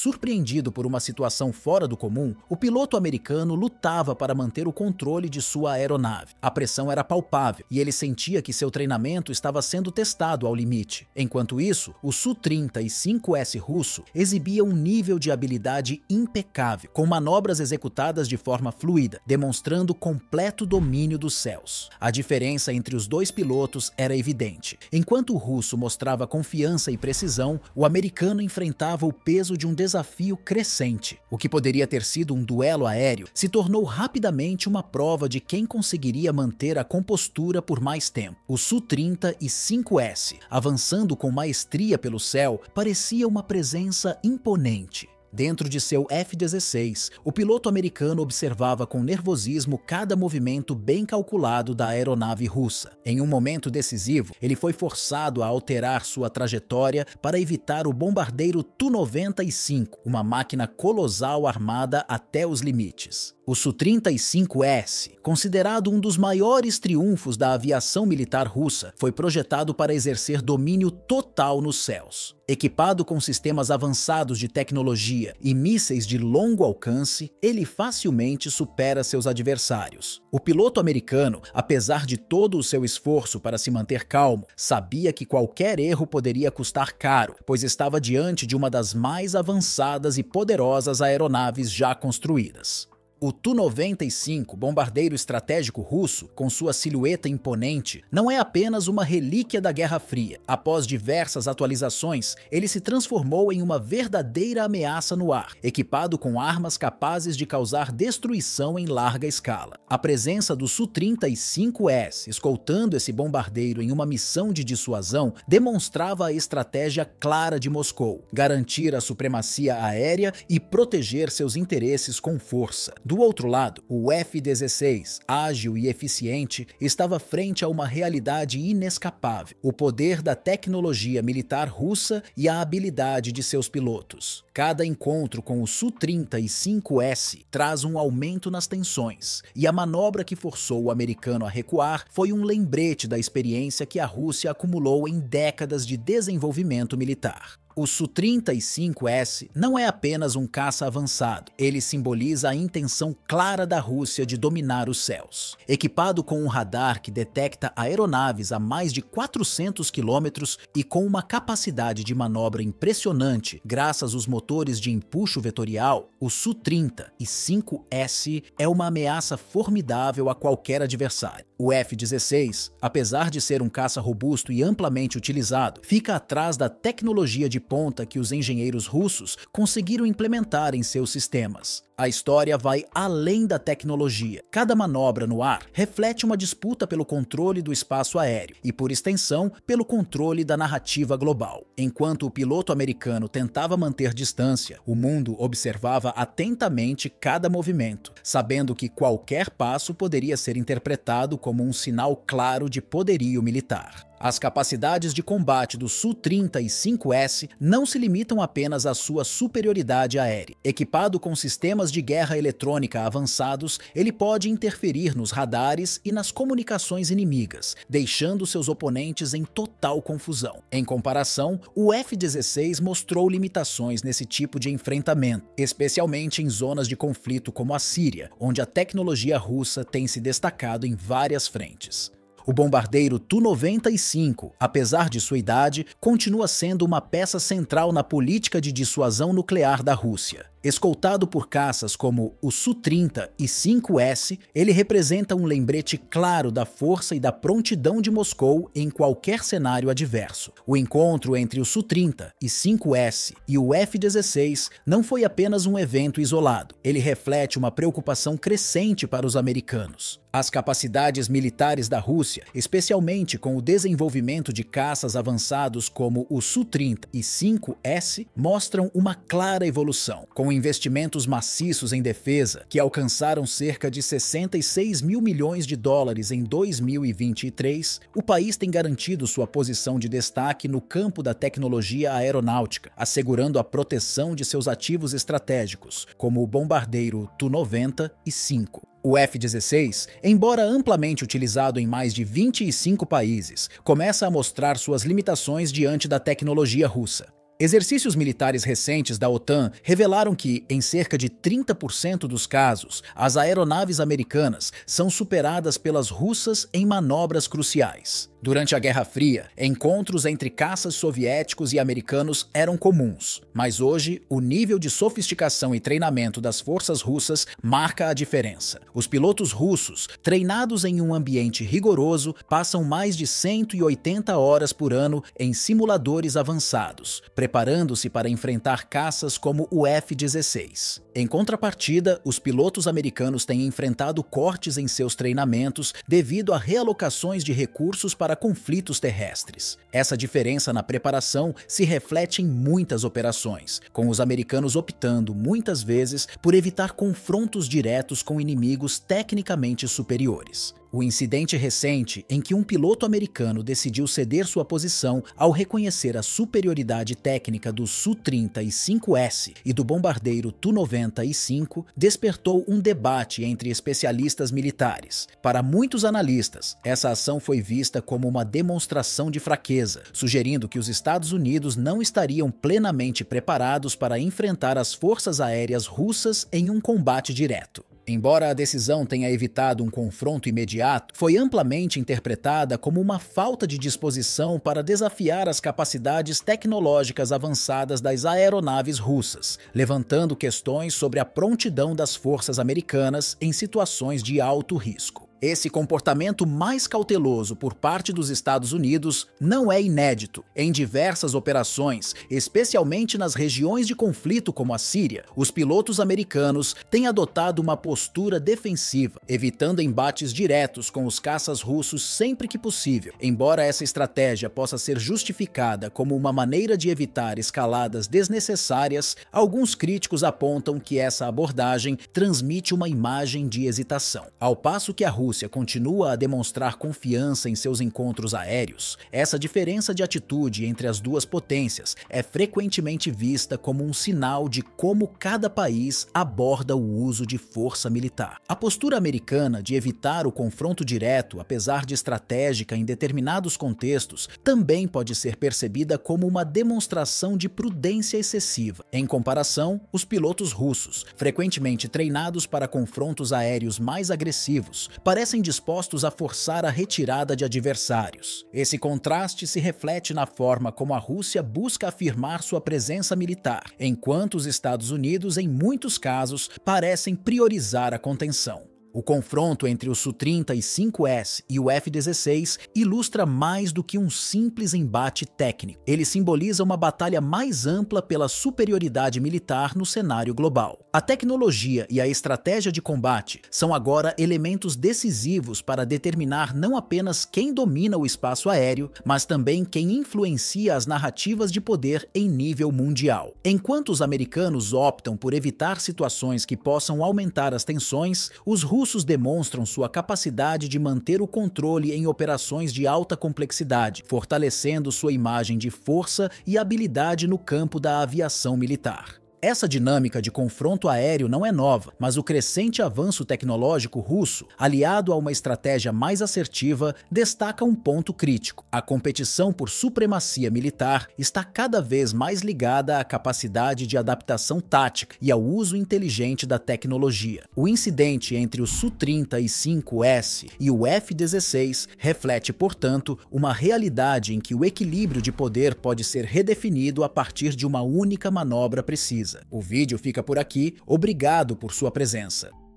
Surpreendido por uma situação fora do comum, o piloto americano lutava para manter o controle de sua aeronave. A pressão era palpável e ele sentia que seu treinamento estava sendo testado ao limite. Enquanto isso, o Su-30 e 5S russo exibia um nível de habilidade impecável, com manobras executadas de forma fluida, demonstrando completo domínio dos céus. A diferença entre os dois pilotos era evidente. Enquanto o russo mostrava confiança e precisão, o americano enfrentava o peso de um desafio crescente. O que poderia ter sido um duelo aéreo se tornou rapidamente uma prova de quem conseguiria manter a compostura por mais tempo. O Su-30 e 5S, avançando com maestria pelo céu, parecia uma presença imponente. Dentro de seu F-16, o piloto americano observava com nervosismo cada movimento bem calculado da aeronave russa. Em um momento decisivo, ele foi forçado a alterar sua trajetória para evitar o bombardeiro Tu-95, uma máquina colossal armada até os limites. O Su-35S, considerado um dos maiores triunfos da aviação militar russa, foi projetado para exercer domínio total nos céus. Equipado com sistemas avançados de tecnologia e mísseis de longo alcance, ele facilmente supera seus adversários. O piloto americano, apesar de todo o seu esforço para se manter calmo, sabia que qualquer erro poderia custar caro, pois estava diante de uma das mais avançadas e poderosas aeronaves já construídas. O Tu-95, bombardeiro estratégico russo, com sua silhueta imponente, não é apenas uma relíquia da Guerra Fria. Após diversas atualizações, ele se transformou em uma verdadeira ameaça no ar, equipado com armas capazes de causar destruição em larga escala. A presença do Su-35S escoltando esse bombardeiro em uma missão de dissuasão demonstrava a estratégia clara de Moscou, garantir a supremacia aérea e proteger seus interesses com força. Do outro lado, o F-16, ágil e eficiente, estava frente a uma realidade inescapável: o poder da tecnologia militar russa e a habilidade de seus pilotos. Cada encontro com o Su-30 e 5S traz um aumento nas tensões, e a manobra que forçou o americano a recuar foi um lembrete da experiência que a Rússia acumulou em décadas de desenvolvimento militar. O Su-35S não é apenas um caça avançado, ele simboliza a intenção clara da Rússia de dominar os céus. Equipado com um radar que detecta aeronaves a mais de 400 quilômetros e com uma capacidade de manobra impressionante, graças aos motores de empuxo vetorial, o su 35 s é uma ameaça formidável a qualquer adversário. O F-16, apesar de ser um caça robusto e amplamente utilizado, fica atrás da tecnologia de ponta que os engenheiros russos conseguiram implementar em seus sistemas. A história vai além da tecnologia. Cada manobra no ar reflete uma disputa pelo controle do espaço aéreo e, por extensão, pelo controle da narrativa global. Enquanto o piloto americano tentava manter distância, o mundo observava atentamente cada movimento, sabendo que qualquer passo poderia ser interpretado como um sinal claro de poderio militar. As capacidades de combate do Su-30 e 5S não se limitam apenas à sua superioridade aérea. Equipado com sistemas sistemas de guerra eletrônica avançados, ele pode interferir nos radares e nas comunicações inimigas, deixando seus oponentes em total confusão. Em comparação, o F-16 mostrou limitações nesse tipo de enfrentamento, especialmente em zonas de conflito como a Síria, onde a tecnologia russa tem se destacado em várias frentes. O bombardeiro Tu-95, apesar de sua idade, continua sendo uma peça central na política de dissuasão nuclear da Rússia. Escoltado por caças como o Su-30 e 5S, ele representa um lembrete claro da força e da prontidão de Moscou em qualquer cenário adverso. O encontro entre o Su-30 e 5S e o F-16 não foi apenas um evento isolado, ele reflete uma preocupação crescente para os americanos. As capacidades militares da Rússia, especialmente com o desenvolvimento de caças avançados como o Su-30 e 5S, mostram uma clara evolução, com com investimentos maciços em defesa, que alcançaram cerca de 66 mil milhões de dólares em 2023, o país tem garantido sua posição de destaque no campo da tecnologia aeronáutica, assegurando a proteção de seus ativos estratégicos, como o bombardeiro Tu-90 e 5. O F-16, embora amplamente utilizado em mais de 25 países, começa a mostrar suas limitações diante da tecnologia russa. Exercícios militares recentes da OTAN revelaram que, em cerca de 30% dos casos, as aeronaves americanas são superadas pelas russas em manobras cruciais. Durante a Guerra Fria, encontros entre caças soviéticos e americanos eram comuns, mas hoje o nível de sofisticação e treinamento das forças russas marca a diferença. Os pilotos russos, treinados em um ambiente rigoroso, passam mais de 180 horas por ano em simuladores avançados, preparando-se para enfrentar caças como o F-16. Em contrapartida, os pilotos americanos têm enfrentado cortes em seus treinamentos devido a realocações de recursos para para conflitos terrestres. Essa diferença na preparação se reflete em muitas operações, com os americanos optando muitas vezes por evitar confrontos diretos com inimigos tecnicamente superiores. O incidente recente em que um piloto americano decidiu ceder sua posição ao reconhecer a superioridade técnica do Su-35S e do bombardeiro Tu-95 despertou um debate entre especialistas militares. Para muitos analistas, essa ação foi vista como uma demonstração de fraqueza, sugerindo que os Estados Unidos não estariam plenamente preparados para enfrentar as forças aéreas russas em um combate direto. Embora a decisão tenha evitado um confronto imediato, foi amplamente interpretada como uma falta de disposição para desafiar as capacidades tecnológicas avançadas das aeronaves russas, levantando questões sobre a prontidão das forças americanas em situações de alto risco. Esse comportamento mais cauteloso por parte dos Estados Unidos não é inédito. Em diversas operações, especialmente nas regiões de conflito como a Síria, os pilotos americanos têm adotado uma postura defensiva, evitando embates diretos com os caças russos sempre que possível. Embora essa estratégia possa ser justificada como uma maneira de evitar escaladas desnecessárias, alguns críticos apontam que essa abordagem transmite uma imagem de hesitação. Ao passo que a Rússia Rússia continua a demonstrar confiança em seus encontros aéreos, essa diferença de atitude entre as duas potências é frequentemente vista como um sinal de como cada país aborda o uso de força militar. A postura americana de evitar o confronto direto, apesar de estratégica em determinados contextos, também pode ser percebida como uma demonstração de prudência excessiva. Em comparação, os pilotos russos, frequentemente treinados para confrontos aéreos mais agressivos, parecem parecem dispostos a forçar a retirada de adversários. Esse contraste se reflete na forma como a Rússia busca afirmar sua presença militar, enquanto os Estados Unidos, em muitos casos, parecem priorizar a contenção. O confronto entre o Su-30 e s e o F-16 ilustra mais do que um simples embate técnico. Ele simboliza uma batalha mais ampla pela superioridade militar no cenário global. A tecnologia e a estratégia de combate são agora elementos decisivos para determinar não apenas quem domina o espaço aéreo, mas também quem influencia as narrativas de poder em nível mundial. Enquanto os americanos optam por evitar situações que possam aumentar as tensões, os russos demonstram sua capacidade de manter o controle em operações de alta complexidade, fortalecendo sua imagem de força e habilidade no campo da aviação militar. Essa dinâmica de confronto aéreo não é nova, mas o crescente avanço tecnológico russo, aliado a uma estratégia mais assertiva, destaca um ponto crítico. A competição por supremacia militar está cada vez mais ligada à capacidade de adaptação tática e ao uso inteligente da tecnologia. O incidente entre o Su-35S e o F-16 reflete, portanto, uma realidade em que o equilíbrio de poder pode ser redefinido a partir de uma única manobra precisa. O vídeo fica por aqui, obrigado por sua presença.